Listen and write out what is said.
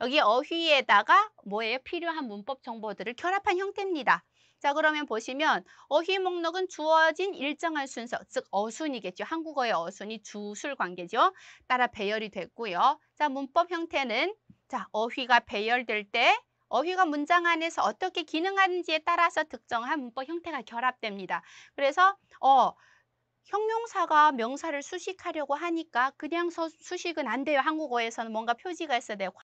여기 어휘에다가 뭐예요? 필요한 문법 정보들을 결합한 형태입니다. 자 그러면 보시면 어휘 목록은 주어진 일정한 순서 즉 어순이겠죠 한국어의 어순이 주술 관계죠 따라 배열이 됐고요 자 문법 형태는 자 어휘가 배열될 때 어휘가 문장 안에서 어떻게 기능하는지에 따라서 특정한 문법 형태가 결합됩니다 그래서 어 형용사가 명사를 수식하려고 하니까 그냥 서, 수식은 안 돼요 한국어에서는 뭔가 표지가 있어야 돼요